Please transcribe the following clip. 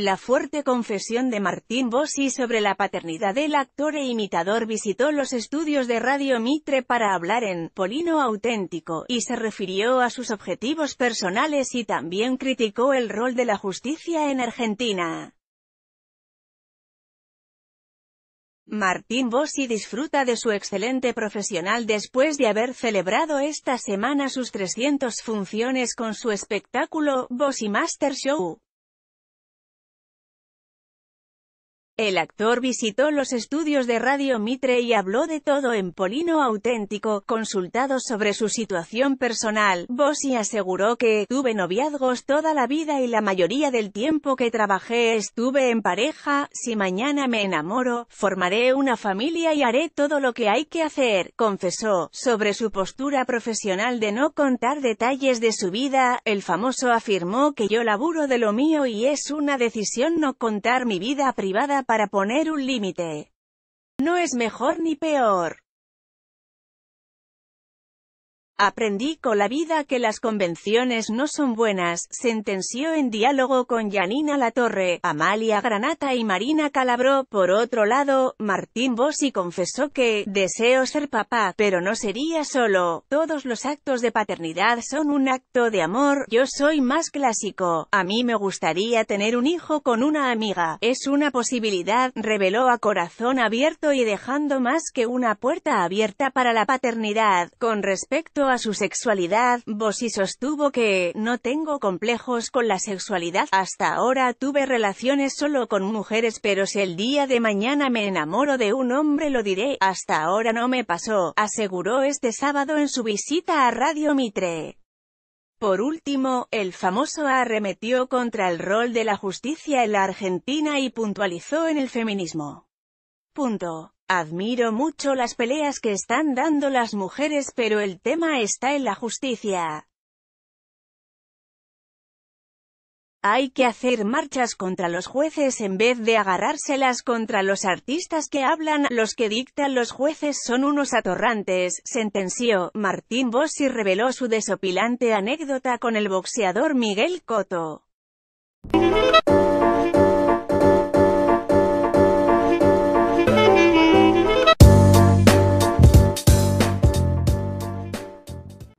La fuerte confesión de Martín Bossi sobre la paternidad del actor e imitador visitó los estudios de Radio Mitre para hablar en «Polino auténtico» y se refirió a sus objetivos personales y también criticó el rol de la justicia en Argentina. Martín Bossi disfruta de su excelente profesional después de haber celebrado esta semana sus 300 funciones con su espectáculo, Bossi Master Show. El actor visitó los estudios de Radio Mitre y habló de todo en polino auténtico, consultado sobre su situación personal. Bossi aseguró que, tuve noviazgos toda la vida y la mayoría del tiempo que trabajé estuve en pareja, si mañana me enamoro, formaré una familia y haré todo lo que hay que hacer, confesó. Sobre su postura profesional de no contar detalles de su vida, el famoso afirmó que yo laburo de lo mío y es una decisión no contar mi vida privada para poner un límite. No es mejor ni peor. Aprendí con la vida que las convenciones no son buenas, sentenció en diálogo con Janina Latorre, Amalia Granata y Marina Calabró. Por otro lado, Martín Bossi confesó que, deseo ser papá, pero no sería solo. Todos los actos de paternidad son un acto de amor, yo soy más clásico. A mí me gustaría tener un hijo con una amiga, es una posibilidad, reveló a corazón abierto y dejando más que una puerta abierta para la paternidad. Con respecto a su sexualidad, Bossy sostuvo que, no tengo complejos con la sexualidad, hasta ahora tuve relaciones solo con mujeres pero si el día de mañana me enamoro de un hombre lo diré, hasta ahora no me pasó, aseguró este sábado en su visita a Radio Mitre. Por último, el famoso arremetió contra el rol de la justicia en la Argentina y puntualizó en el feminismo. Punto. Admiro mucho las peleas que están dando las mujeres pero el tema está en la justicia. Hay que hacer marchas contra los jueces en vez de agarrárselas contra los artistas que hablan, los que dictan los jueces son unos atorrantes, sentenció. Martín Bossi reveló su desopilante anécdota con el boxeador Miguel Cotto.